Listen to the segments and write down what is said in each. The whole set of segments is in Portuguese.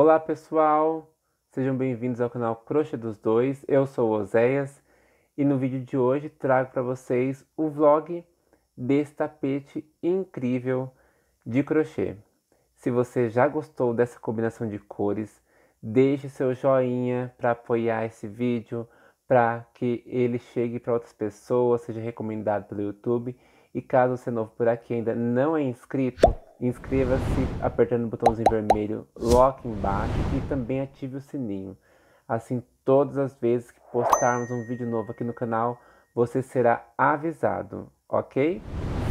Olá pessoal, sejam bem-vindos ao canal Crochê dos Dois, eu sou o Oséias e no vídeo de hoje trago para vocês o vlog desse tapete incrível de crochê. Se você já gostou dessa combinação de cores, deixe seu joinha para apoiar esse vídeo, para que ele chegue para outras pessoas, seja recomendado pelo YouTube. E caso você é novo por aqui ainda não é inscrito, Inscreva-se apertando o botãozinho vermelho logo embaixo e também ative o sininho. Assim, todas as vezes que postarmos um vídeo novo aqui no canal, você será avisado, ok?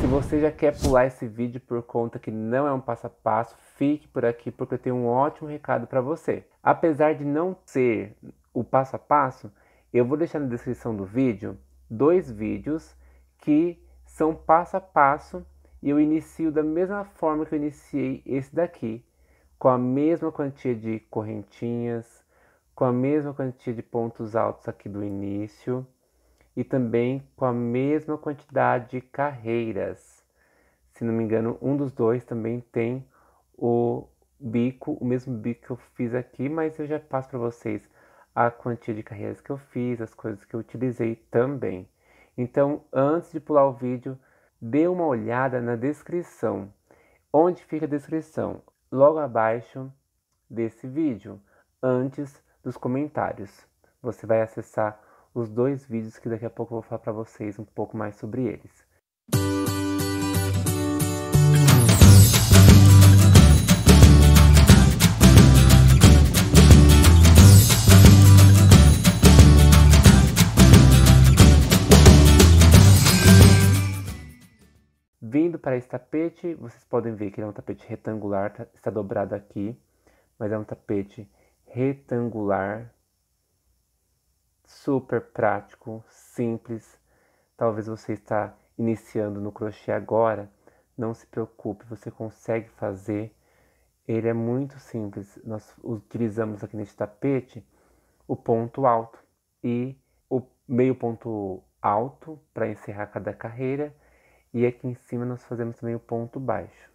Se você já quer pular esse vídeo por conta que não é um passo a passo, fique por aqui porque eu tenho um ótimo recado para você. Apesar de não ser o passo a passo, eu vou deixar na descrição do vídeo dois vídeos que são passo a passo e eu inicio da mesma forma que eu iniciei esse daqui, com a mesma quantia de correntinhas, com a mesma quantia de pontos altos aqui do início e também com a mesma quantidade de carreiras. Se não me engano, um dos dois também tem o bico, o mesmo bico que eu fiz aqui, mas eu já passo para vocês a quantia de carreiras que eu fiz, as coisas que eu utilizei também. Então, antes de pular o vídeo, dê uma olhada na descrição. Onde fica a descrição? Logo abaixo desse vídeo, antes dos comentários. Você vai acessar os dois vídeos que daqui a pouco eu vou falar para vocês um pouco mais sobre eles. Indo para esse tapete, vocês podem ver que ele é um tapete retangular, tá, está dobrado aqui, mas é um tapete retangular, super prático, simples. Talvez você está iniciando no crochê agora, não se preocupe, você consegue fazer. Ele é muito simples. Nós utilizamos aqui neste tapete o ponto alto e o meio ponto alto para encerrar cada carreira e aqui em cima nós fazemos também o ponto baixo.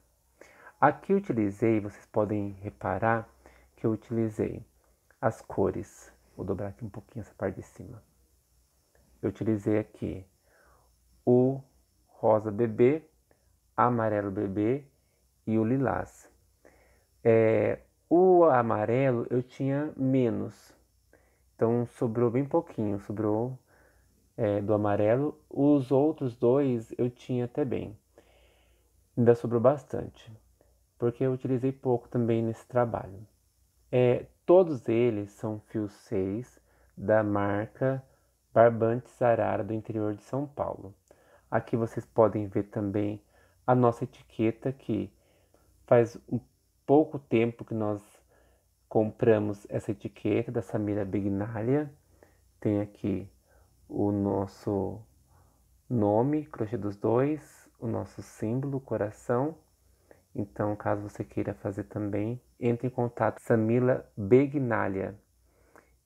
Aqui utilizei, vocês podem reparar que eu utilizei as cores. Vou dobrar aqui um pouquinho essa parte de cima. Eu utilizei aqui o rosa bebê, amarelo bebê e o lilás. É, o amarelo eu tinha menos, então sobrou bem pouquinho, sobrou é, do amarelo. Os outros dois eu tinha até bem. Ainda sobrou bastante, porque eu utilizei pouco também nesse trabalho. É, todos eles são fios 6 da marca Barbantes Arara do interior de São Paulo. Aqui vocês podem ver também a nossa etiqueta que faz um pouco tempo que nós compramos essa etiqueta da Samira Bignalia. Tem aqui o nosso nome, crochê dos dois, o nosso símbolo, coração. Então, caso você queira fazer também, entre em contato Samila Begnalia.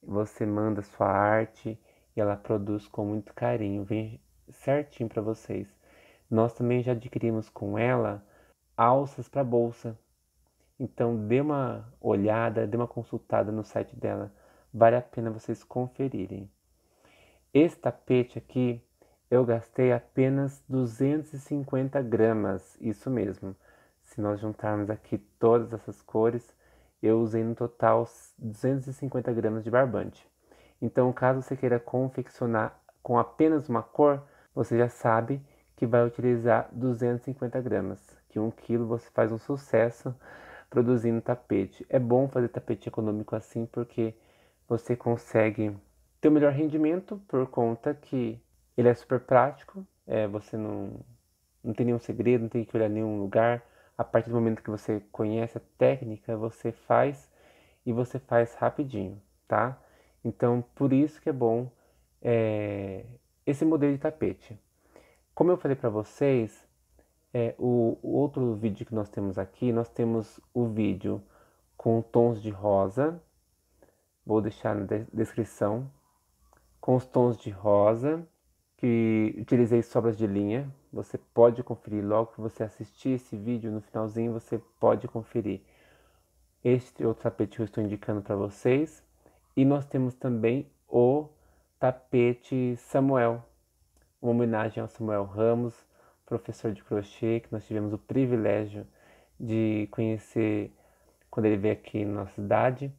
Você manda sua arte e ela produz com muito carinho, vem certinho para vocês. Nós também já adquirimos com ela alças para bolsa. Então, dê uma olhada, dê uma consultada no site dela. Vale a pena vocês conferirem. Esse tapete aqui eu gastei apenas 250 gramas, isso mesmo. Se nós juntarmos aqui todas essas cores, eu usei no total 250 gramas de barbante. Então, caso você queira confeccionar com apenas uma cor, você já sabe que vai utilizar 250 gramas, que um quilo você faz um sucesso produzindo tapete. É bom fazer tapete econômico assim porque você consegue tem o melhor rendimento por conta que ele é super prático, é, você não, não tem nenhum segredo, não tem que olhar nenhum lugar. A partir do momento que você conhece a técnica, você faz e você faz rapidinho, tá? Então, por isso que é bom é, esse modelo de tapete. Como eu falei para vocês, é, o, o outro vídeo que nós temos aqui, nós temos o vídeo com tons de rosa. Vou deixar na de descrição com os tons de rosa, que utilizei sobras de linha. Você pode conferir logo que você assistir esse vídeo no finalzinho, você pode conferir este outro tapete que eu estou indicando para vocês. E nós temos também o tapete Samuel, uma homenagem ao Samuel Ramos, professor de crochê, que nós tivemos o privilégio de conhecer quando ele veio aqui na nossa cidade.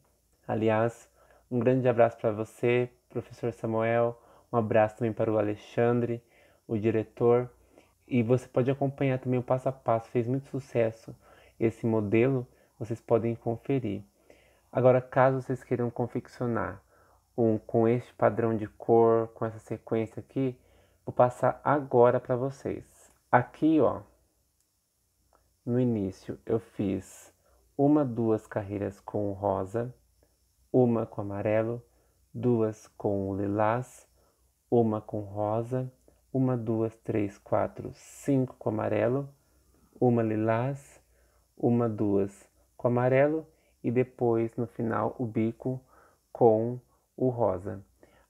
Aliás, um grande abraço para você, professor Samuel, um abraço também para o Alexandre, o diretor. E você pode acompanhar também o passo a passo, fez muito sucesso esse modelo, vocês podem conferir. Agora, caso vocês queiram confeccionar um com este padrão de cor, com essa sequência aqui, vou passar agora para vocês. Aqui, ó, no início eu fiz uma, duas carreiras com rosa, uma com amarelo, duas com lilás, uma com rosa, uma, duas, três, quatro, cinco com amarelo, uma lilás, uma, duas com amarelo e depois no final o bico com o rosa.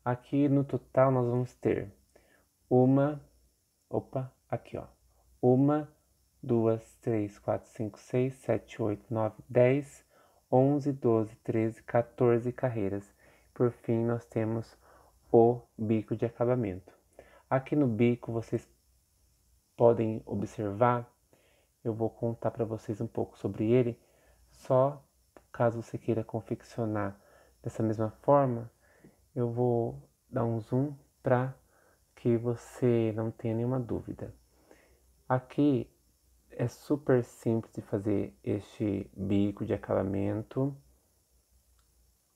Aqui no total nós vamos ter uma, opa, aqui ó, uma, duas, três, quatro, cinco, seis, sete, oito, nove, dez, onze, doze, treze, quatorze carreiras. Por fim, nós temos o bico de acabamento. Aqui no bico vocês podem observar, eu vou contar para vocês um pouco sobre ele, só caso você queira confeccionar dessa mesma forma, eu vou dar um zoom para que você não tenha nenhuma dúvida. Aqui é super simples de fazer este bico de acabamento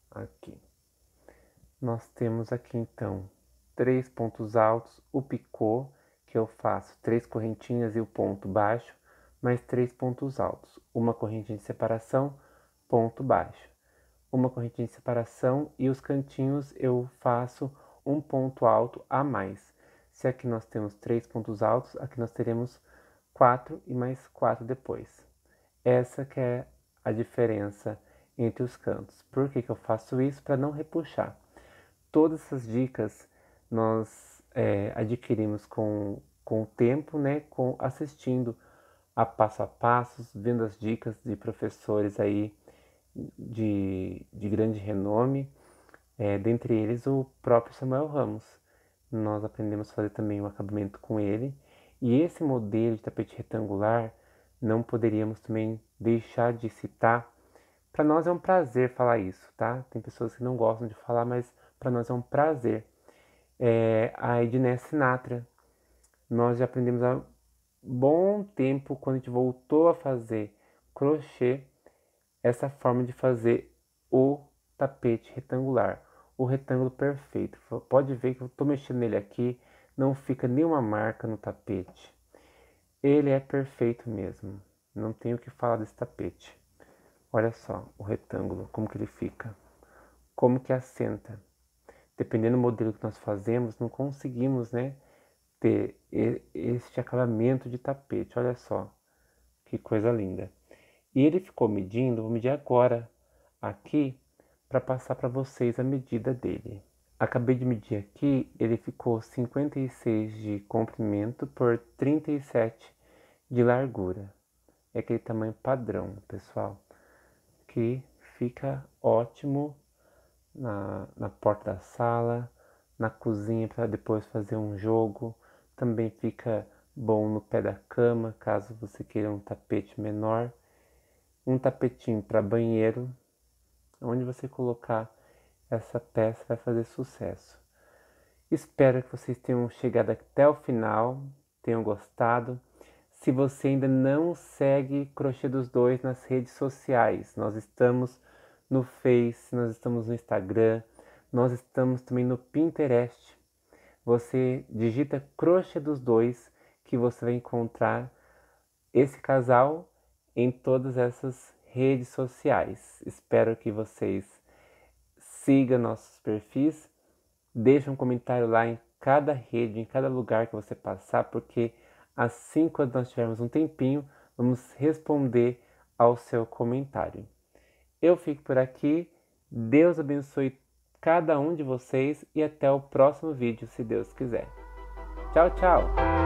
aqui nós temos aqui então três pontos altos, o picô, que eu faço três correntinhas e o ponto baixo, mais três pontos altos, uma correntinha de separação, ponto baixo, uma correntinha de separação e os cantinhos eu faço um ponto alto a mais. Se aqui nós temos três pontos altos, aqui nós teremos quatro e mais quatro depois. Essa que é a diferença entre os cantos. Por que, que eu faço isso? Para não repuxar todas essas dicas nós é, adquirimos com, com o tempo, né? Com assistindo a passo a passo, vendo as dicas de professores aí de, de grande renome, é, dentre eles o próprio Samuel Ramos. Nós aprendemos a fazer também o um acabamento com ele. E esse modelo de tapete retangular não poderíamos também deixar de citar. Para nós é um prazer falar isso, tá? Tem pessoas que não gostam de falar, mas para nós é um prazer. É, a Edné Sinatra, nós já aprendemos há bom tempo quando a gente voltou a fazer crochê, essa forma de fazer o tapete retangular, o retângulo perfeito. Pode ver que eu estou mexendo nele aqui, não fica nenhuma marca no tapete. Ele é perfeito mesmo. Não tenho o que falar desse tapete. Olha só o retângulo, como que ele fica, como que assenta dependendo do modelo que nós fazemos, não conseguimos, né, ter este acabamento de tapete. Olha só, que coisa linda. E ele ficou medindo, vou medir agora aqui para passar para vocês a medida dele. Acabei de medir aqui, ele ficou 56 de comprimento por 37 de largura. É aquele tamanho padrão, pessoal, que fica ótimo na, na porta da sala, na cozinha para depois fazer um jogo. Também fica bom no pé da cama, caso você queira um tapete menor. Um tapetinho para banheiro, onde você colocar essa peça vai fazer sucesso. Espero que vocês tenham chegado até o final, tenham gostado. Se você ainda não segue Crochê dos Dois nas redes sociais, nós estamos no Face, nós estamos no Instagram, nós estamos também no Pinterest. Você digita crochê dos dois que você vai encontrar esse casal em todas essas redes sociais. Espero que vocês sigam nossos perfis, deixe um comentário lá em cada rede, em cada lugar que você passar, porque assim quando nós tivermos um tempinho, vamos responder ao seu comentário. Eu fico por aqui. Deus abençoe cada um de vocês e até o próximo vídeo, se Deus quiser. Tchau, tchau!